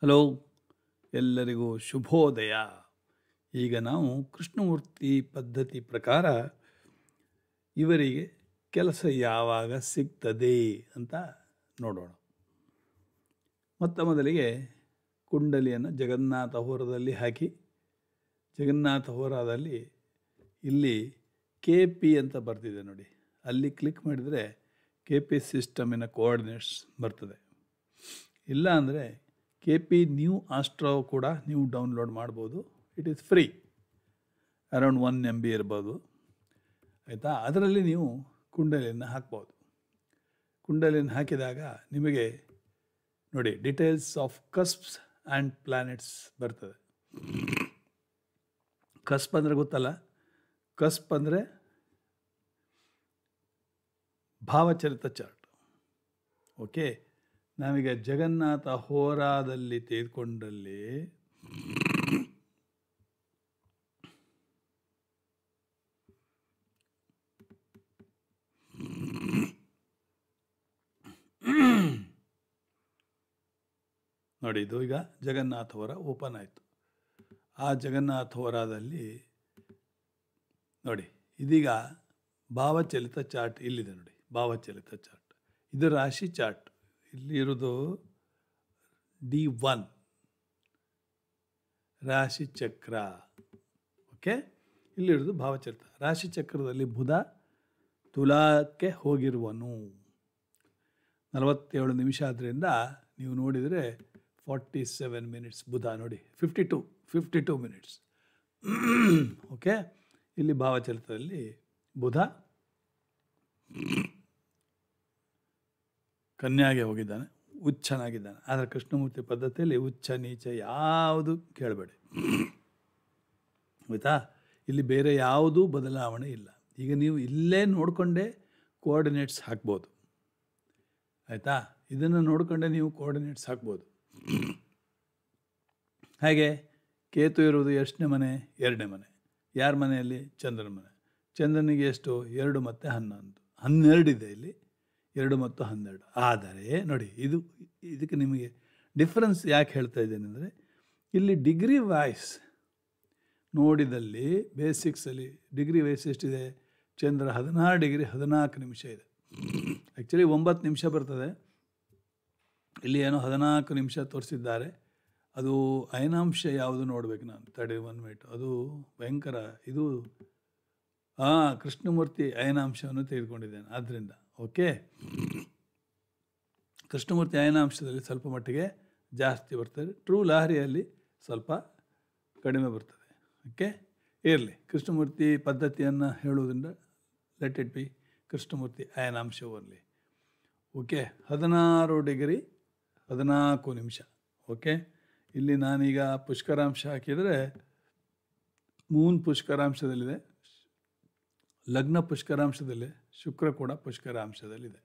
hello ಎಲ್ಲರಿಗೂ ಶುಭೋದಯ ಈಗ ನಾವು ಕೃಷ್ಣಮೂರ್ತಿ ಪದ್ಧತಿ ಪ್ರಕಾರ ಇವರಿಗೆ ಕೆಲಸ ಯಾವಾಗ ಸಿಗ್ತದೆ ಅಂತ ನೋಡೋಣ ಮೊತ್ತ ಮೊದಲಿಗೆ ಕುಂಡಲಿಯನ್ನು ಜಗನ್ನಾಥ ಹೋರದಲ್ಲಿ ಹಾಕಿ ಜಗನ್ನಾಥ ಹೋರಾದಲ್ಲಿ ಇಲ್ಲಿ ಕೆ ಪಿ ಅಂತ ಬರ್ತಿದೆ ನೋಡಿ ಅಲ್ಲಿ ಕ್ಲಿಕ್ ಮಾಡಿದರೆ ಕೆ ಪಿ ಸಿಸ್ಟಮಿನ ಕೋಆರ್ಡಿನೇಟ್ಸ್ ಬರ್ತದೆ ಇಲ್ಲ ಅಂದರೆ ಕೆ ಪಿ ನ್ಯೂ ಆಸ್ಟ್ರೋ ಕೂಡ ನೀವು ಡೌನ್ಲೋಡ್ ಮಾಡ್ಬೋದು it is free around one M B ಇರ್ಬೋದು ಆಯಿತಾ ಅದರಲ್ಲಿ ನೀವು ಕುಂಡಲಿಯನ್ನು ಹಾಕ್ಬೋದು ಕುಂಡಲಿಯನ್ನು ಹಾಕಿದಾಗ ನಿಮಗೆ ನೋಡಿ details of cusps and planets ಬರ್ತದೆ ಕಸ್ಪ್ ಅಂದರೆ ಗೊತ್ತಲ್ಲ ಕಸ್ಪ್ ಅಂದರೆ ಭಾವಚರಿತ ಚಾರ್ಟ್ ಓಕೆ ನಾವೀಗ ಜಗನ್ನಾಥ ಹೋರಾದಲ್ಲಿ ತೆಗೆದುಕೊಂಡಲ್ಲಿ ನೋಡಿ ಇದು ಈಗ ಜಗನ್ನಾಥ ಹೋರ ಓಪನ್ ಆಯಿತು ಆ ಜಗನ್ನಾಥ ಹೋರಾದಲ್ಲಿ ನೋಡಿ ಇದೀಗ ಭಾವಚಲಿತ ಚಾರ್ಟ್ ಇಲ್ಲಿದೆ ನೋಡಿ ಭಾವಚಲಿತ ಚಾರ್ಟ್ ಇದು ರಾಶಿ ಚಾರ್ಟ್ ಇಲ್ಲಿರೋದು ಡಿ ಒನ್ ರಾಶಿ ಚಕ್ರ ಓಕೆ ಇಲ್ಲಿರೋದು ಭಾವಚರಿತ ರಾಶಿ ಚಕ್ರದಲ್ಲಿ ಬುಧ ತುಲಾಕ್ಕೆ ಹೋಗಿರುವನು ನಲವತ್ತೇಳು ನಿಮಿಷ ಆದ್ದರಿಂದ ನೀವು ನೋಡಿದರೆ ಫಾರ್ಟಿ ಸೆವೆನ್ ಮಿನಿಟ್ಸ್ ಬುಧ ನೋಡಿ fifty two fifty two minutes okay ಇಲ್ಲಿ ಭಾವಚಲಿತದಲ್ಲಿ ಬುಧ ಕನ್ಯಾಗೆ ಹೋಗಿದ್ದಾನೆ ಹುಚ್ಚನಾಗಿದ್ದಾನೆ ಆದರೆ ಕೃಷ್ಣಮೂರ್ತಿ ಪದ್ಧತಿಯಲ್ಲಿ ಹುಚ್ಚ ನೀಚ ಯಾವುದು ಕೇಳಬೇಡಿ ಆಯಿತಾ ಇಲ್ಲಿ ಬೇರೆ ಯಾವುದೂ ಬದಲಾವಣೆ ಇಲ್ಲ ಈಗ ನೀವು ಇಲ್ಲೇ ನೋಡಿಕೊಂಡೇ ಕೋಆರ್ಡಿನೇಟ್ಸ್ ಹಾಕ್ಬೋದು ಆಯಿತಾ ಇದನ್ನು ನೋಡಿಕೊಂಡೇ ನೀವು ಕೋಆರ್ಡಿನೇಟ್ಸ್ ಹಾಕ್ಬೋದು ಹಾಗೆ ಕೇತು ಇರುವುದು ಎಷ್ಟನೇ ಮನೆ ಎರಡನೇ ಮನೆ ಯಾರ ಮನೆಯಲ್ಲಿ ಚಂದ್ರನ ಮನೆ ಚಂದ್ರನಿಗೆ ಎಷ್ಟು ಎರಡು ಮತ್ತು ಹನ್ನೊಂದು ಹನ್ನೆರಡಿದೆ ಇಲ್ಲಿ ಎರಡು ಮತ್ತು ಹನ್ನೆರಡು ಆದರೆ ನೋಡಿ ಇದು ಇದಕ್ಕೆ ನಿಮಗೆ ಡಿಫ್ರೆನ್ಸ್ ಯಾಕೆ ಹೇಳ್ತಾ ಇದ್ದೇನೆ ಅಂದರೆ ಇಲ್ಲಿ ಡಿಗ್ರಿ ವಾಯ್ಸ್ ನೋಡಿದಲ್ಲಿ ಬೇಸಿಕ್ಸಲ್ಲಿ ಡಿಗ್ರಿ ವಯಸ್ಸು ಎಷ್ಟಿದೆ ಚಂದ್ರ ಹದಿನಾರು ಡಿಗ್ರಿ ಹದಿನಾಲ್ಕು ನಿಮಿಷ ಇದೆ ಆ್ಯಕ್ಚುಲಿ ಒಂಬತ್ತು ನಿಮಿಷ ಬರ್ತದೆ ಇಲ್ಲಿ ಏನೋ ಹದಿನಾಲ್ಕು ನಿಮಿಷ ತೋರಿಸಿದ್ದಾರೆ ಅದು ಅಯನಾಂಶ ಯಾವುದು ನೋಡಬೇಕು ನಾನು ತರ್ಟಿ ಒನ್ ಮಿನಿಟ್ ಅದು ಭಯಂಕರ ಇದು ಹಾಂ ಕೃಷ್ಣಮೂರ್ತಿ ಅಯನಾಂಶವನ್ನು ತೆಗೆದುಕೊಂಡಿದ್ದೇನೆ ಆದ್ದರಿಂದ ಓಕೆ ಕೃಷ್ಣಮೂರ್ತಿ ಅಯನಾಂಶದಲ್ಲಿ ಸ್ವಲ್ಪ ಮಟ್ಟಿಗೆ ಜಾಸ್ತಿ ಬರ್ತದೆ ಟ್ರೂ ಲಹರಿಯಲ್ಲಿ ಸ್ವಲ್ಪ ಕಡಿಮೆ ಬರ್ತದೆ ಓಕೆ ಇರಲಿ ಕೃಷ್ಣಮೂರ್ತಿ ಪದ್ಧತಿಯನ್ನು ಹೇಳುವುದರಿಂದ ಲೆಟ್ ಇಟ್ ಬಿ ಕೃಷ್ಣಮೂರ್ತಿ ಅಯನಾಂಶ ಓನ್ಲಿ ಓಕೆ ಹದಿನಾರು ಡಿಗ್ರಿ ಹದಿನಾಲ್ಕು ನಿಮಿಷ ಓಕೆ ಇಲ್ಲಿ ನಾನೀಗ ಪುಷ್ಕರಾಂಶ ಹಾಕಿದರೆ ಮೂನ್ ಪುಷ್ಕರಾಂಶದಲ್ಲಿದೆ ಲಗ್ನ ಪುಷ್ಕರಾಂಶದಲ್ಲಿ ಶುಕ್ರ ಕೂಡ ಪುಷ್ಕರ ಅಂಶದಲ್ಲಿದೆ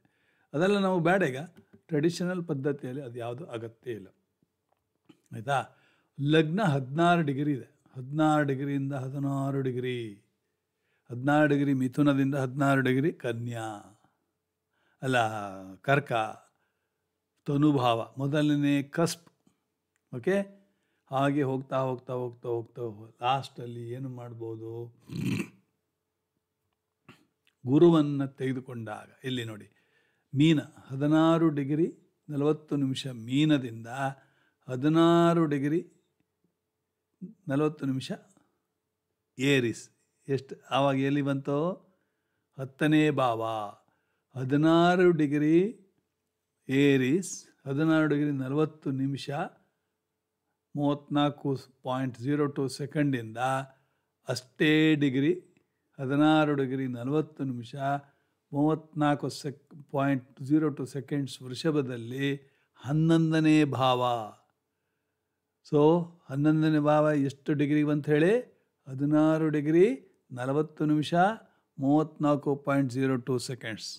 ಅದೆಲ್ಲ ನಾವು ಬ್ಯಾಡ ಈಗ ಟ್ರೆಡಿಷನಲ್ ಪದ್ಧತಿಯಲ್ಲಿ ಅದು ಯಾವುದು ಅಗತ್ಯ ಇಲ್ಲ ಆಯಿತಾ ಲಗ್ನ ಹದಿನಾರು ಡಿಗ್ರಿ ಇದೆ ಹದಿನಾರು ಡಿಗ್ರಿಯಿಂದ ಹದಿನಾರು ಡಿಗ್ರಿ ಹದಿನಾರು ಡಿಗ್ರಿ ಮಿಥುನದಿಂದ ಹದಿನಾರು ಡಿಗ್ರಿ ಕನ್ಯಾ ಅಲ್ಲ ಕರ್ಕ ತನುಭಾವ ಮೊದಲನೇ ಕಸ್ಪ್ ಓಕೆ ಹಾಗೆ ಹೋಗ್ತಾ ಹೋಗ್ತಾ ಹೋಗ್ತಾ ಹೋಗ್ತಾ ಲಾಸ್ಟಲ್ಲಿ ಏನು ಮಾಡ್ಬೋದು ಗುರುವನ್ನು ತೆಗೆದುಕೊಂಡಾಗ ಇಲ್ಲಿ ನೋಡಿ ಮೀನ ಹದಿನಾರು ಡಿಗ್ರಿ ನಲವತ್ತು ನಿಮಿಷ ಮೀನದಿಂದ ಹದಿನಾರು ಡಿಗ್ರಿ ನಲವತ್ತು ನಿಮಿಷ ಏರಿಸ್ ಎಷ್ಟು ಆವಾಗ ಎಲ್ಲಿ ಬಂತೋ ಹತ್ತನೇ ಭಾವ ಹದಿನಾರು ಡಿಗ್ರಿ ಏರಿಸ್ ಹದಿನಾರು ಡಿಗ್ರಿ ನಲವತ್ತು ನಿಮಿಷ ಮೂವತ್ತ್ನಾಲ್ಕು ಪಾಯಿಂಟ್ ಜೀರೋ ಟು ಸೆಕೆಂಡಿಂದ ಅಷ್ಟೇ ಡಿಗ್ರಿ ಹದಿನಾರು ಡಿಗ್ರಿ ನಲವತ್ತು ನಿಮಿಷ ಮೂವತ್ತ್ನಾಲ್ಕು sec point zero two seconds ವೃಷಭದಲ್ಲಿ ಹನ್ನೊಂದನೇ ಭಾವ ಸೊ ಹನ್ನೊಂದನೇ ಭಾವ ಎಷ್ಟು ಡಿಗ್ರಿ ಅಂತ ಹೇಳಿ ಹದಿನಾರು ಡಿಗ್ರಿ ನಲವತ್ತು ನಿಮಿಷ ಮೂವತ್ತ್ನಾಲ್ಕು ಪಾಯಿಂಟ್ ಝೀರೋ ಟು ಸೆಕೆಂಡ್ಸ್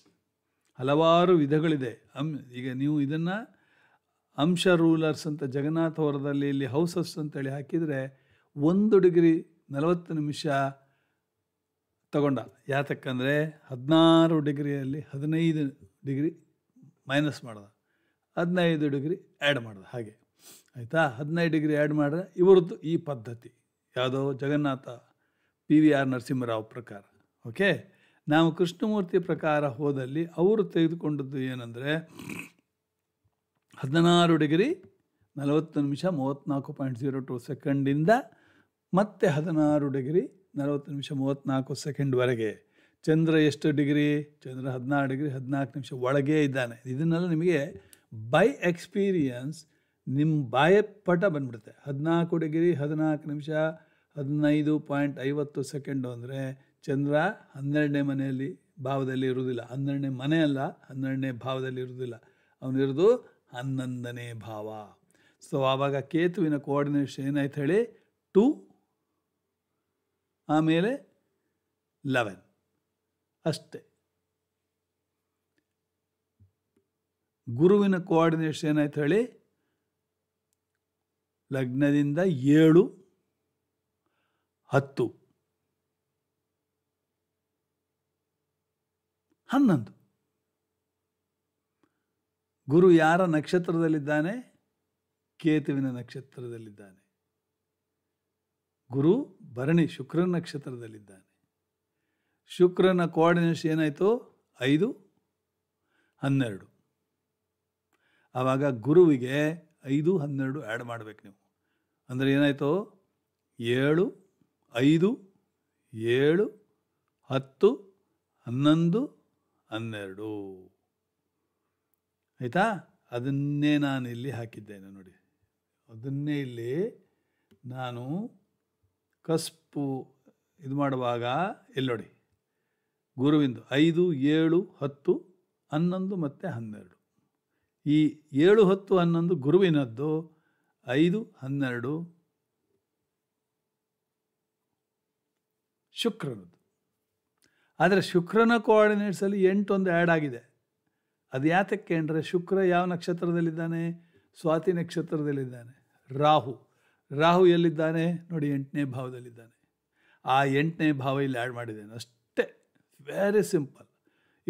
ಹಲವಾರು ವಿಧಗಳಿದೆ ಅಂ ಈಗ ನೀವು ಇದನ್ನು ಅಂಶ ರೂಲರ್ಸ್ ಅಂತ ಜಗನ್ನಾಥ್ ಹೊರದಲ್ಲಿ ಇಲ್ಲಿ ಹೌಸಸ್ ಅಂತೇಳಿ ಹಾಕಿದರೆ ಒಂದು ಡಿಗ್ರಿ ನಲವತ್ತು ನಿಮಿಷ ತಗೊಂಡ ಯಾತಕ್ಕಂದರೆ ಹದಿನಾರು ಡಿಗ್ರಿಯಲ್ಲಿ ಹದಿನೈದು ಡಿಗ್ರಿ ಮೈನಸ್ ಮಾಡ್ದ ಹದಿನೈದು ಡಿಗ್ರಿ ಆ್ಯಡ್ ಮಾಡ್ದ ಹಾಗೆ ಆಯಿತಾ ಹದಿನೈದು ಡಿಗ್ರಿ ಆ್ಯಡ್ ಮಾಡಿದ್ರೆ ಇವ್ರದ್ದು ಈ ಪದ್ಧತಿ ಯಾವುದೋ Jagannatha P V R Narasimharao ಪ್ರಕಾರ ಓಕೆ ನಾವು ಕೃಷ್ಣಮೂರ್ತಿ ಪ್ರಕಾರ ಹೋದಲ್ಲಿ ಅವರು ತೆಗೆದುಕೊಂಡದ್ದು ಏನಂದರೆ ಹದಿನಾರು ಡಿಗ್ರಿ ನಲವತ್ತು ನಿಮಿಷ ಮೂವತ್ತ್ನಾಲ್ಕು ಪಾಯಿಂಟ್ ಜೀರೋ ಟು ಸೆಕೆಂಡಿಂದ ಮತ್ತೆ ಹದಿನಾರು ಡಿಗ್ರಿ ನಲವತ್ತು ನಿಮಿಷ ಮೂವತ್ತ್ನಾಲ್ಕು ಸೆಕೆಂಡ್ವರೆಗೆ ಚಂದ್ರ ಎಷ್ಟು ಡಿಗ್ರಿ ಚಂದ್ರ ಹದಿನಾರು ಡಿಗ್ರಿ ಹದಿನಾಲ್ಕು ನಿಮಿಷ ಒಳಗೆ ಇದ್ದಾನೆ ಇದನ್ನೆಲ್ಲ ನಿಮಗೆ ಬೈ ಎಕ್ಸ್ಪೀರಿಯನ್ಸ್ ನಿಮ್ಮ ಬಾಯಪಟ ಬಂದ್ಬಿಡುತ್ತೆ ಹದಿನಾಲ್ಕು ಡಿಗ್ರಿ ಹದಿನಾಲ್ಕು ನಿಮಿಷ ಹದಿನೈದು ಪಾಯಿಂಟ್ ಐವತ್ತು ಸೆಕೆಂಡು ಅಂದರೆ ಚಂದ್ರ ಹನ್ನೆರಡನೇ ಮನೆಯಲ್ಲಿ ಭಾವದಲ್ಲಿ ಇರುವುದಿಲ್ಲ ಹನ್ನೆರಡನೇ ಮನೆ ಅಲ್ಲ ಹನ್ನೆರಡನೇ ಭಾವದಲ್ಲಿ ಇರುವುದಿಲ್ಲ ಅವನಿರೋದು ಹನ್ನೊಂದನೇ ಭಾವ ಸೊ ಆವಾಗ ಕೇತುವಿನ ಕೋಆರ್ಡಿನೇಷನ್ ಏನಾಯ್ತು ಹೇಳಿ ಟು ಆಮೇಲೆ ಲೆವೆನ್ ಅಷ್ಟೆ ಗುರುವಿನ ಕೋಆರ್ಡಿನೇಷನ್ ಏನಾಯ್ತು ಹೇಳಿ ಲಗ್ನದಿಂದ ಏಳು ಹತ್ತು ಹನ್ನೊಂದು ಗುರು ಯಾರ ನಕ್ಷತ್ರದಲ್ಲಿದ್ದಾನೆ ಕೇತುವಿನ ನಕ್ಷತ್ರದಲ್ಲಿದ್ದಾನೆ ಗುರು ಭರಣಿ ಶುಕ್ರ ನಕ್ಷತ್ರದಲ್ಲಿದ್ದಾನೆ ಶುಕ್ರನ ಕೋಆರ್ಡಿನೇಷನ್ ಏನಾಯಿತು ಐದು ಹನ್ನೆರಡು ಆವಾಗ ಗುರುವಿಗೆ ಐದು ಹನ್ನೆರಡು ಆ್ಯಡ್ ಮಾಡಬೇಕು ನೀವು ಅಂದರೆ ಏನಾಯಿತು ಏಳು ಐದು ಏಳು ಹತ್ತು ಹನ್ನೊಂದು ಹನ್ನೆರಡು ಆಯಿತಾ ಅದನ್ನೇ ನಾನು ಇಲ್ಲಿ ಹಾಕಿದ್ದೇನೆ ನೋಡಿ ಅದನ್ನೇ ಇಲ್ಲಿ ನಾನು ಕಸ್ಪು ಇದು ಮಾಡುವಾಗ ಎಲ್ಲೋಡಿ ಗುರುವಿಂದು ಐದು ಏಳು ಹತ್ತು ಹನ್ನೊಂದು ಮತ್ತು ಹನ್ನೆರಡು ಈ ಏಳು ಹತ್ತು ಹನ್ನೊಂದು ಗುರುವಿನದ್ದು ಐದು ಹನ್ನೆರಡು ಶುಕ್ರನದ್ದು ಆದರೆ ಶುಕ್ರನ ಕೋಆರ್ಡಿನೇಟ್ಸಲ್ಲಿ ಎಂಟೊಂದು ಆ್ಯಡ್ ಆಗಿದೆ ಅದು ಯಾತಕ್ಕೆ ಅಂದರೆ ಶುಕ್ರ ಯಾವ ನಕ್ಷತ್ರದಲ್ಲಿದ್ದಾನೆ ಸ್ವಾತಿ ನಕ್ಷತ್ರದಲ್ಲಿದ್ದಾನೆ ರಾಹು ರಾಹು ಎಲ್ಲಿದ್ದಾನೆ ನೋಡಿ ಎಂಟನೇ ಭಾವದಲ್ಲಿದ್ದಾನೆ ಆ ಎಂಟನೇ ಭಾವ ಇಲ್ಲಿ ಆ್ಯಡ್ ಮಾಡಿದ್ದೇನೆ ಅಷ್ಟೇ ವೆರಿ ಸಿಂಪಲ್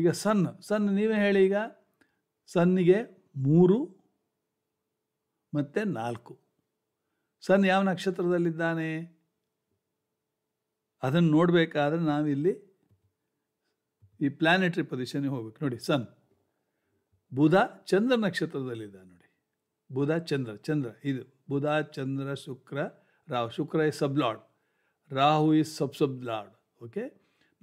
ಈಗ ಸನ್ ಸನ್ ನೀವೇ ಹೇಳಿ ಈಗ ಸನ್ನಿಗೆ ಮೂರು ಮತ್ತು ನಾಲ್ಕು ಸನ್ ಯಾವ ನಕ್ಷತ್ರದಲ್ಲಿದ್ದಾನೆ ಅದನ್ನು ನೋಡಬೇಕಾದ್ರೆ ನಾವಿಲ್ಲಿ ಈ ಪ್ಲ್ಯಾನೆಟ್ರಿ ಪೊಸಿಷನ್ಗೆ ಹೋಗ್ಬೇಕು ನೋಡಿ ಸನ್ ಬುಧ ಚಂದ್ರ ನಕ್ಷತ್ರದಲ್ಲಿದ್ದಾನೆ ನೋಡಿ ಬುಧ ಚಂದ್ರ ಚಂದ್ರ ಇದು Chandra Shukra Rahu Shukra is sub lord Rahu is sub sub lord okay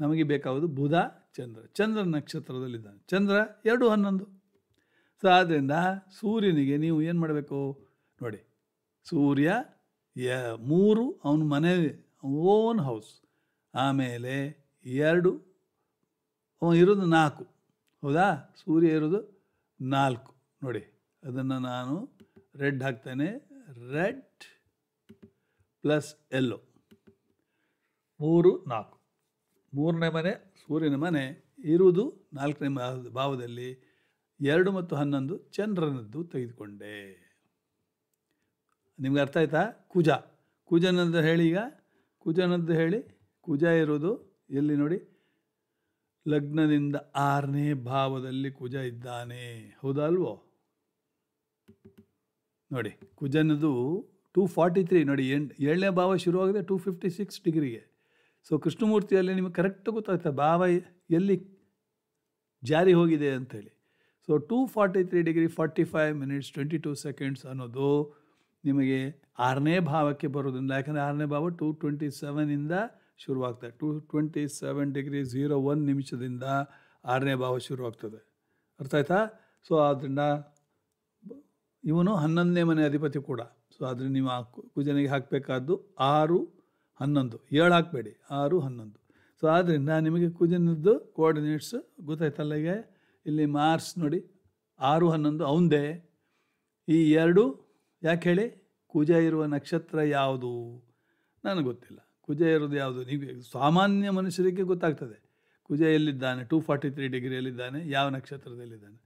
ನಮಗೆ ಬೇಕಾಗೋದು ಬುಧ ಚಂದ್ರ ಚಂದ್ರ ನಕ್ಷತ್ರದಲ್ಲಿದ್ದಾನೆ ಚಂದ್ರ ಎರಡು ಹನ್ನೊಂದು ಸೊ ಆದ್ದರಿಂದ ಸೂರ್ಯನಿಗೆ ನೀವು ಏನು ಮಾಡಬೇಕು ನೋಡಿ ಸೂರ್ಯ ಯ ಮೂರು ಅವನ ಮನೆ ಓನ್ ಹೌಸ್ ಆಮೇಲೆ ಎರಡು ಅವನು ಇರೋದು ನಾಲ್ಕು ಹೌದಾ ಸೂರ್ಯ ಇರೋದು ನಾಲ್ಕು ನೋಡಿ ಅದನ್ನು ನಾನು ರೆಡ್ ಹಾಕ್ತೇನೆ ರೆಡ್ ಪ್ಲಸ್ ಎಲ್ಲೋ ಮೂರು ನಾಲ್ಕು ಮೂರನೇ ಮನೆ ಸೂರ್ಯನ ಮನೆ ಇರುವುದು ನಾಲ್ಕನೇ ಭಾವದಲ್ಲಿ ಎರಡು ಮತ್ತು ಹನ್ನೊಂದು ಚಂದ್ರನದ್ದು ತೆಗೆದುಕೊಂಡೆ ನಿಮ್ಗೆ ಅರ್ಥ ಆಯ್ತಾ ಕುಜ ಕುಜನದ್ದು ಹೇಳಿ ಈಗ ಕುಜನದ್ದು ಹೇಳಿ ಕುಜ ಇರೋದು ಎಲ್ಲಿ ನೋಡಿ ಲಗ್ನದಿಂದ ಆರನೇ ಭಾವದಲ್ಲಿ ಕುಜ ಇದ್ದಾನೆ ಹೌದಾ ಅಲ್ವೋ ನೋಡಿ ಕುಜನದು ಟೂ ಫಾರ್ಟಿ ತ್ರೀ ನೋಡಿ ಎಂಟು ಏಳನೇ ಭಾವ ಶುರುವಾಗಿದೆ ಟೂ ಫಿಫ್ಟಿ ಸಿಕ್ಸ್ ಡಿಗ್ರಿಗೆ ಸೊ ಕೃಷ್ಣಮೂರ್ತಿಯಲ್ಲಿ ನಿಮಗೆ ಕರೆಕ್ಟ್ ಗೊತ್ತಾಗ್ತದೆ ಭಾವ ಎಲ್ಲಿ ಜಾರಿ ಹೋಗಿದೆ ಅಂಥೇಳಿ so two forty three degree forty five minutes twenty two seconds ಅನ್ನೋದು ನಿಮಗೆ ಆರನೇ ಭಾವಕ್ಕೆ ಬರೋದ್ರಿಂದ ಯಾಕಂದರೆ ಆರನೇ ಭಾವ ಟೂ ಟ್ವೆಂಟಿ ಸೆವೆನಿಂದ ಶುರುವಾಗ್ತದೆ two twenty seven degree zero one ನಿಮಿಷದಿಂದ ಆರನೇ ಭಾವ ಶುರುವಾಗ್ತದೆ ಅರ್ಥ ಆಯ್ತಾ ಸೊ ಆದ್ದರಿಂದ ಇವನು ಹನ್ನೊಂದನೇ ಮನೆ ಅಧಿಪತಿ ಕೂಡ ಸೊ ಆದರೆ ನೀವು ಆ ಕುಜನಿಗೆ ಹಾಕಬೇಕಾದ್ದು ಆರು ಹನ್ನೊಂದು ಏಳು ಹಾಕಬೇಡಿ ಆರು ಹನ್ನೊಂದು ಸೊ ಆದ್ದರಿಂದ ನಿಮಗೆ ಕುಜನದ್ದು ಕೋಆರ್ಡಿನೇಟ್ಸ್ ಗೊತ್ತಾಯ್ತಲ್ಲ ಈಗ ಇಲ್ಲಿ ಮಾರ್ಸ್ ನೋಡಿ ಆರು ಹನ್ನೊಂದು ಅವಂದೇ ಈ ಎರಡು ಯಾಕೆ ಹೇಳಿ ಕುಜ ಇರುವ ನಕ್ಷತ್ರ ಯಾವುದು ನನಗೆ ಗೊತ್ತಿಲ್ಲ ಕುಜ ಇರೋದು ಯಾವುದು ನೀವು ಸಾಮಾನ್ಯ ಮನುಷ್ಯರಿಗೆ ಗೊತ್ತಾಗ್ತದೆ ಕುಜ ಎಲ್ಲಿದ್ದಾನೆ ಟೂ ಫಾರ್ಟಿ ತ್ರೀ ಡಿಗ್ರಿಯಲ್ಲಿದ್ದಾನೆ ಯಾವ ನಕ್ಷತ್ರದಲ್ಲಿದ್ದಾನೆ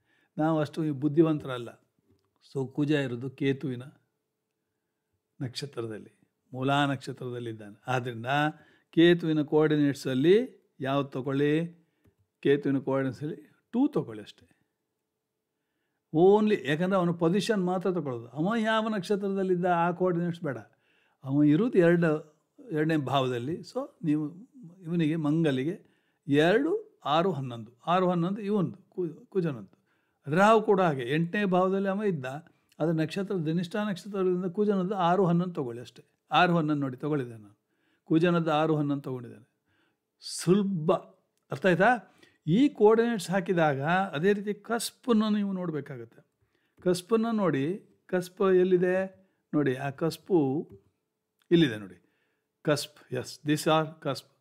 ನಾವು ಅಷ್ಟು ಬುದ್ಧಿವಂತರಲ್ಲ ಸೊ ಕುಜ ಇರೋದು ಕೇತುವಿನ ನಕ್ಷತ್ರದಲ್ಲಿ ಮೂಲಾ ನಕ್ಷತ್ರದಲ್ಲಿದ್ದಾನೆ ಆದ್ದರಿಂದ ಕೇತುವಿನ ಕೋಆರ್ಡಿನೇಟ್ಸಲ್ಲಿ ಯಾವ್ದು ತೊಗೊಳ್ಳಿ ಕೇತುವಿನ ಕೋಆರ್ಡಿನೇಟ್ಸಲ್ಲಿ ಟೂ ತಗೊಳ್ಳಿ ಅಷ್ಟೇ ಓನ್ಲಿ ಯಾಕಂದರೆ ಅವನ ಪೊಸಿಷನ್ ಮಾತ್ರ ತೊಗೊಳ್ಳೋದು ಅವ ಯಾವ ನಕ್ಷತ್ರದಲ್ಲಿದ್ದ ಆ ಕೋಆರ್ಡಿನೇಟ್ಸ್ ಬೇಡ ಅವ ಇರೋದು ಎರಡು ಎರಡನೇ ಭಾವದಲ್ಲಿ ಸೊ ನೀವು ಇವನಿಗೆ ಮಂಗಲಿಗೆ ಎರಡು ಆರು ಹನ್ನೊಂದು ಆರು ಹನ್ನೊಂದು ಇವೊಂದು ಕುಜನೊಂದು ರಾಹು ಕೂಡ ಹಾಗೆ ಎಂಟನೇ ಭಾವದಲ್ಲಿ ಅವ ಇದ್ದ ಅದು ನಕ್ಷತ್ರ ಧನಿಷ್ಠ ನಕ್ಷತ್ರದಿಂದ ಕುಜನದ ಆರು ಹನ್ನೊಂದು ತೊಗೊಳ್ಳಿ ಅಷ್ಟೇ ಆರು ಹನ್ನೊಂದು ನೋಡಿ ತೊಗೊಳ್ಳಿದ್ದೆ ನಾನು ಕುಜನದ ಆರು ಹನ್ನೊಂದು ತೊಗೊಂಡಿದ್ದೇನೆ ಸುಲಭ ಅರ್ಥ ಆಯ್ತಾ ಈ ಕೋಆರ್ಡಿನೇಟ್ಸ್ ಹಾಕಿದಾಗ ಅದೇ ರೀತಿ ಕಸ್ಪನ್ನು ನೀವು ನೋಡಬೇಕಾಗತ್ತೆ ಕಸ್ಪನ್ನು ನೋಡಿ ಕಸ್ಪ ಎಲ್ಲಿದೆ ನೋಡಿ ಆ ಕಸ್ಪು ಇಲ್ಲಿದೆ ನೋಡಿ cusp is this or cusp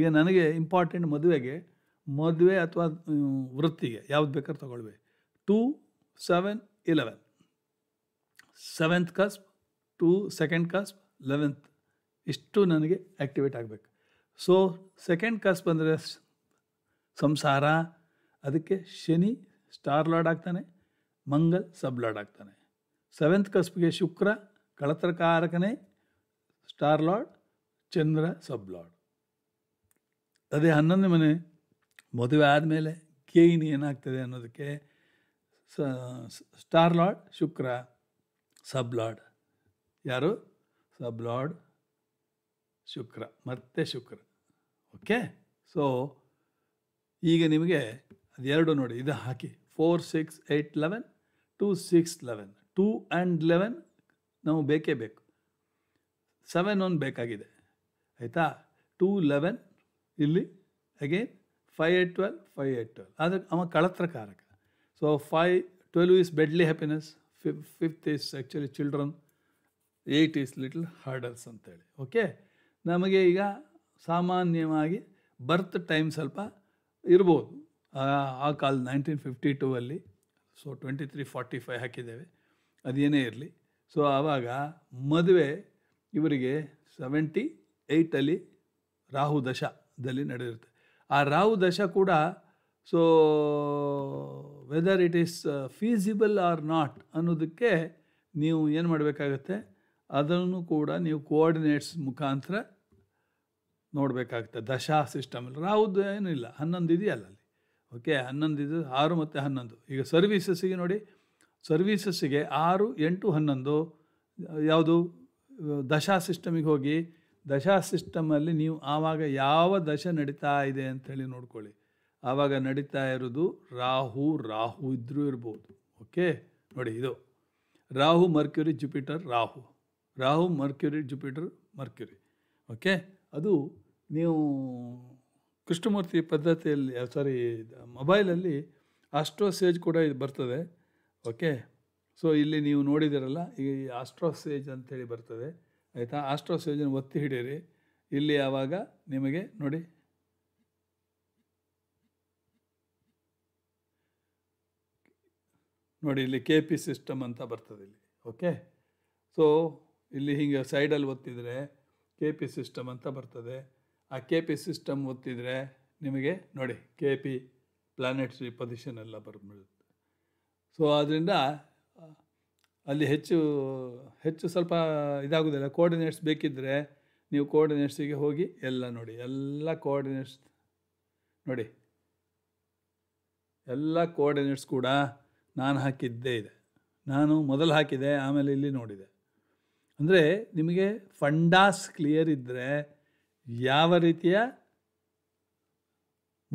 ಈಗ ನನಗೆ ಇಂಪಾರ್ಟೆಂಟ್ ಮದುವೆಗೆ ಮದುವೆ ಅಥವಾ ವೃತ್ತಿಗೆ ಯಾವ್ದು ಬೇಕಾದ್ರೆ ತೊಗೊಳ್ಬೇಕು two seven eleven seventh cusp to second cusp eleventh ಇಷ್ಟು ನನಗೆ ಆ್ಯಕ್ಟಿವೇಟ್ ಆಗಬೇಕು ಸೊ ಸೆಕೆಂಡ್ ಕಸ್ಪ್ ಅಂದರೆ ಸಂಸಾರ ಅದಕ್ಕೆ ಶನಿ ಸ್ಟಾರ್ ಲಾರ್ಡ್ ಆಗ್ತಾನೆ ಮಂಗಲ್ ಸಬ್ ಲಾರ್ಡ್ ಆಗ್ತಾನೆ ಸೆವೆಂತ್ ಕಸ್ಬ್ಗೆ ಶುಕ್ರ ಕಳತ್ರಕಾರಕನೇ star lord Chandra sub lord ಅದೇ ಹನ್ನೊಂದನೇ ಮನೆ ಮದುವೆ ಆದಮೇಲೆ ಗೇನ್ ಏನಾಗ್ತದೆ ಅನ್ನೋದಕ್ಕೆ star lord Shukra sub lord ಯಾರು ಸಬ್ ಲಾರ್ಡ್ ಶುಕ್ರ ಮತ್ತೆ ಶುಕ್ರ ಓಕೆ ಸೊ ಈಗ ನಿಮಗೆ ಅದು ಎರಡು ನೋಡಿ ಇದು ಹಾಕಿ four six eight eleven two six eleven two and eleven ನಾವು ಬೇಕೇ ಬೇಕು ಸೆವೆನ್ ಒಂದು ಬೇಕಾಗಿದೆ ಆಯಿತಾ ಟೂ ಲೆವೆನ್ ಇಲ್ಲಿ again five eight twelve five eight twelve ಆದರೆ ಅವ ಕಳತ್ರಕಾರಕ So 5, 12 is bedly happiness, fifth is actually children, eight is little hurdles ಅಂತೇಳಿ ಓಕೆ ನಮಗೆ ಈಗ ಸಾಮಾನ್ಯವಾಗಿ ಬರ್ತ್ ಟೈಮ್ ಸ್ವಲ್ಪ ಇರ್ಬೋದು ಆ ಕಾಲ ನೈನ್ಟೀನ್ ಫಿಫ್ಟಿ ಟೂ ಅಲ್ಲಿ so twenty three forty five ಹಾಕಿದ್ದೇವೆ ಅದೇನೇ ಇರಲಿ ಸೊ ಆವಾಗ ಮದುವೆ ಇವರಿಗೆ ಸೆವೆಂಟಿ ಏಯ್ಟಲ್ಲಿ ರಾಹು ದಶದಲ್ಲಿ ನಡೆದಿರುತ್ತೆ ಆ ರಾಹು ದಶ ಕೂಡ so whether it is feasible or not ಅನ್ನೋದಕ್ಕೆ ನೀವು ಏನು ಮಾಡಬೇಕಾಗತ್ತೆ ಅದನ್ನು ಕೂಡ ನೀವು ಕೋಆರ್ಡಿನೇಟ್ಸ್ ಮುಖಾಂತರ ನೋಡಬೇಕಾಗುತ್ತೆ ದಶಾ ಸಿಸ್ಟಮಲ್ಲಿ ರಾವುದು ಏನೂ ಇಲ್ಲ ಹನ್ನೊಂದು ಇದೆಯಲ್ಲ ಅಲ್ಲಿ ಓಕೆ ಹನ್ನೊಂದು ಇದು ಆರು ಮತ್ತು ಹನ್ನೊಂದು ಈಗ ಸರ್ವೀಸಸ್ಸಿಗೆ ನೋಡಿ ಸರ್ವೀಸಸ್ಸಿಗೆ ಆರು ಎಂಟು ಹನ್ನೊಂದು ಯಾವುದು ದಶಾ ಸಿಸ್ಟಮಿಗೆ ಹೋಗಿ ದಶಾ ಸಿಸ್ಟಮಲ್ಲಿ ನೀವು ಆವಾಗ ಯಾವ ದಶ ನಡೀತಾ ಇದೆ ಅಂಥೇಳಿ ನೋಡ್ಕೊಳ್ಳಿ ಆವಾಗ ನಡೀತಾ ಇರೋದು ರಾಹು ರಾಹು ಇದ್ದರೂ ಇರ್ಬೋದು ಓಕೆ ನೋಡಿ ಇದು Rahu Mercury Jupiter Rahu Rahu Mercury Jupiter Mercury okay ಅದು ನೀವು ಕೃಷ್ಣಮೂರ್ತಿ ಪದ್ಧತಿಯಲ್ಲಿ ಸಾರಿ ಮೊಬೈಲಲ್ಲಿ ಆಸ್ಟ್ರೋ ಸೇಜ್ ಕೂಡ ಇದು ಬರ್ತದೆ ಓಕೆ ಸೊ ಇಲ್ಲಿ ನೀವು ನೋಡಿದಿರಲ್ಲ ಈ ಆಸ್ಟ್ರೋ ಸೇಜ್ ಅಂತೇಳಿ ಬರ್ತದೆ ಆಯಿತಾ ಆಸ್ಟ್ರೋ ಸೇಜನ್ನು ಒತ್ತಿ ಹಿಡೀರಿ ಇಲ್ಲಿ ಆವಾಗ ನಿಮಗೆ ನೋಡಿ ನೋಡಿ ಇಲ್ಲಿ ಕೆ ಪಿ ಸಿಸ್ಟಮ್ ಅಂತ ಬರ್ತದೆ ಇಲ್ಲಿ ಓಕೆ ಸೊ ಇಲ್ಲಿ ಹಿಂಗೆ ಸೈಡಲ್ಲಿ ಒತ್ತಿದರೆ ಕೆ ಪಿ ಸಿಸ್ಟಮ್ ಅಂತ ಬರ್ತದೆ ಆ ಕೆ ಪಿ ಸಿಸ್ಟಮ್ ಒತ್ತಿದರೆ ನಿಮಗೆ ನೋಡಿ ಕೆ ಪಿ ಈ ಪೊಸಿಷನ್ ಎಲ್ಲ ಬರ್ಬಿಡುತ್ತೆ ಸೊ ಆದ್ದರಿಂದ ಅಲ್ಲಿ ಹೆಚ್ಚು ಹೆಚ್ಚು ಸ್ವಲ್ಪ ಇದಾಗೋದಿಲ್ಲ ಕೋಆರ್ಡಿನೇಟ್ಸ್ ಬೇಕಿದ್ದರೆ ನೀವು ಕೋಆರ್ಡಿನೇಟ್ಸಿಗೆ ಹೋಗಿ ಎಲ್ಲ ನೋಡಿ ಎಲ್ಲ ಕೋಆರ್ಡಿನೇಟ್ಸ್ ನೋಡಿ ಎಲ್ಲ ಕೋಆರ್ಡಿನೇಟ್ಸ್ ಕೂಡ ನಾನು ಹಾಕಿದ್ದೇ ಇದೆ ನಾನು ಮೊದಲು ಹಾಕಿದೆ ಆಮೇಲೆ ಇಲ್ಲಿ ನೋಡಿದೆ ಅಂದರೆ ನಿಮಗೆ ಫಂಡಾಸ್ ಕ್ಲಿಯರ್ ಇದ್ದರೆ ಯಾವ ರೀತಿಯ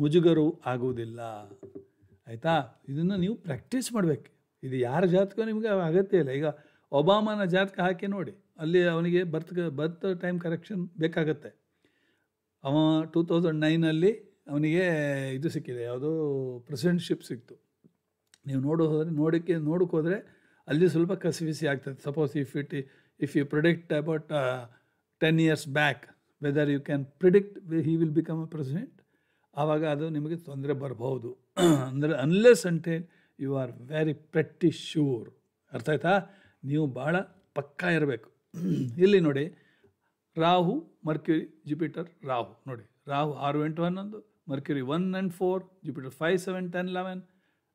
ಮುಜುಗರು ಆಗುವುದಿಲ್ಲ ಆಯಿತಾ ಇದನ್ನು ನೀವು ಪ್ರಾಕ್ಟೀಸ್ ಮಾಡಬೇಕು ಇದು ಯಾರ ಜಾತಕ ನಿಮಗೆ ಅಗತ್ಯ ಇಲ್ಲ ಈಗ ಒಬಾಮನ ಜಾತಕ ಹಾಕಿ ನೋಡಿ ಅಲ್ಲಿ ಅವನಿಗೆ ಬರ್ತ್ ಬರ್ತ್ ಟೈಮ್ ಕರೆಕ್ಷನ್ ಬೇಕಾಗತ್ತೆ ಅವ ಟೂ ತೌಸಂಡ್ ನೈನಲ್ಲಿ ಅವನಿಗೆ ಇದು ಸಿಕ್ಕಿದೆ ಯಾವುದು ಪ್ರೆಸಿಡೆಂಟ್ಶಿಪ್ ಸಿಕ್ತು ನೀವು ನೋಡೋ ಹೋದರೆ ನೋಡೋಕ್ಕೆ ನೋಡೋಕ್ಕೆ ಹೋದರೆ ಅಲ್ಲಿ ಸ್ವಲ್ಪ ಕಸಿವಿಸಿ ಆಗ್ತದೆ suppose if it if you predict about ten years back whether you can predict he will become a president ಆವಾಗ ಅದು ನಿಮಗೆ ತೊಂದರೆ ಬರ್ಬೋದು ಅಂದರೆ unless until you are very pretty sure ಅರ್ಥ ಆಯ್ತಾ ನೀವು ಭಾಳ ಪಕ್ಕಾ ಇರಬೇಕು ಇಲ್ಲಿ ನೋಡಿ ರಾಹು ಮರ್ಕ್ಯೂರಿ ಜುಪಿಟರ್ ರಾಹು ನೋಡಿ ರಾಹು ಆರು ಎಂಟು ಹನ್ನೊಂದು Mercury one and four Jupiter five seven ten eleven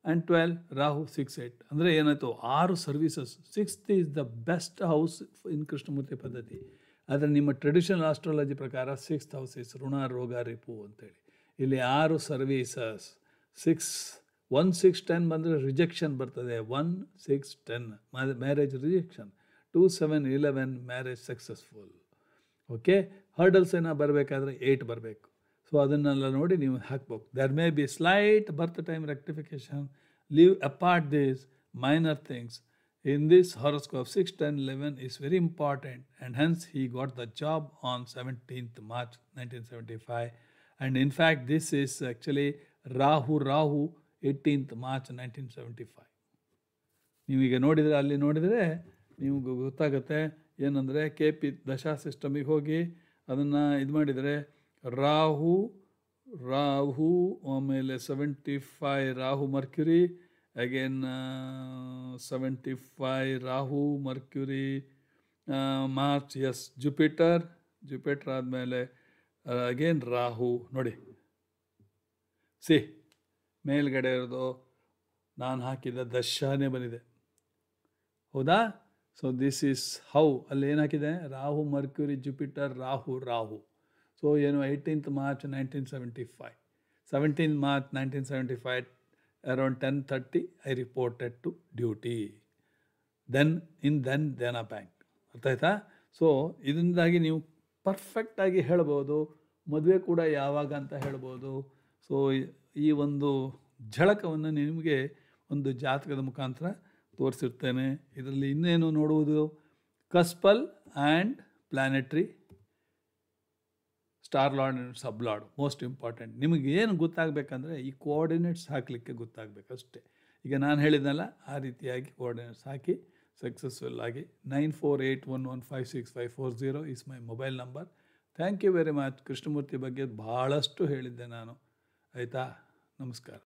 and twelve Rahu six eight ಅಂದರೆ ಏನಾಯಿತು ಆರು services sixth is the best house in Krishnamurti ಪದ್ಧತಿ ಆದರೆ ನಿಮ್ಮ ಟ್ರೆಡಿಷನಲ್ ಆಸ್ಟ್ರಾಲಜಿ ಪ್ರಕಾರ ಸಿಕ್ಸ್ತ್ ಹೌಸ್ ಇಸ್ ಋಣ ರೋಗ ರಿಪು ಅಂತೇಳಿ ಇಲ್ಲಿ ಆರು services six one six ten ಬಂದರೆ ರಿಜೆಕ್ಷನ್ ಬರ್ತದೆ one six ten marriage rejection two seven eleven marriage successful okay hurdles ಏನೋ ಬರಬೇಕಾದ್ರೆ ಏಯ್ಟ್ ಬರಬೇಕು ಸೊ ಅದನ್ನೆಲ್ಲ ನೋಡಿ ನೀವು ಹಾಕ್ಬೇಕು there may be slight birth time rectification leave apart these minor things in this horoscope six ten eleven is very important and hence he got the job on seventeenth March nineteen seventy five and in fact this is actually Rahu Rahu eighteenth March nineteen seventy five ನೀವೀಗ ನೋಡಿದರೆ ಅಲ್ಲಿ ನೋಡಿದರೆ ನಿಮಗೂ ಗೊತ್ತಾಗುತ್ತೆ ಏನಂದರೆ K P ದಶಾ ಸಿಸ್ಟಮಿಗೆ ಹೋಗಿ ಅದನ್ನು ಇದು ಮಾಡಿದರೆ ರಾಹು ರಾಹು ಆಮೇಲೆ seventy five Rahu Mercury again seventy five Rahu Mercury March is Jupiter Jupiter ಆದಮೇಲೆ ಅಗೇನ್ ರಾಹು ನೋಡಿ ಸಿ ಮೇಲ್ಗಡೆ ಇರೋದು ನಾನು ಹಾಕಿದ್ದ ದಶಾನೇ ಬಂದಿದೆ ಹೌದಾ ಸೊ ದಿಸ್ ಈಸ್ ಹೌ ಅಲ್ಲಿ ಏನು ಹಾಕಿದೆ Rahu Mercury Jupiter Rahu Rahu so ಏನು March nineteen seventy five seventeen March nineteen seventy five around ten thirty I reported to duty then in then Dena bank ಅರ್ಥ ಆಯ್ತಾ ಸೊ ಇದರಿಂದಾಗಿ ನೀವು ಪರ್ಫೆಕ್ಟಾಗಿ ಹೇಳ್ಬೋದು ಮದುವೆ ಕೂಡ ಯಾವಾಗ ಅಂತ ಹೇಳ್ಬೋದು ಸೊ ಈ ಒಂದು ಝಳಕವನ್ನು ನಿಮಗೆ ಒಂದು ಜಾತಕದ ಮುಖಾಂತರ ತೋರಿಸಿರ್ತೇನೆ ಇದರಲ್ಲಿ ಇನ್ನೇನು ನೋಡುವುದು cuspal and planetary star lord and sub lord most important ನಿಮಗೆ ಏನು ಗೊತ್ತಾಗಬೇಕಂದ್ರೆ ಈ ಕೋಆರ್ಡಿನೇಟ್ಸ್ ಹಾಕಲಿಕ್ಕೆ ಗೊತ್ತಾಗಬೇಕಷ್ಟೇ ಈಗ ನಾನು ಹೇಳಿದ್ನಲ್ಲ ಆ ರೀತಿಯಾಗಿ ಕೋಆರ್ಡಿನೇಟ್ಸ್ ಹಾಕಿ ಸಕ್ಸಸ್ಫುಲ್ ಆಗಿ nine four eight one one five six five four zero is my mobile number thank you very much Krishnamurti ಬಗ್ಗೆ ಭಾಳಷ್ಟು ಹೇಳಿದ್ದೆ ನಾನು ಆಯಿತಾ ನಮಸ್ಕಾರ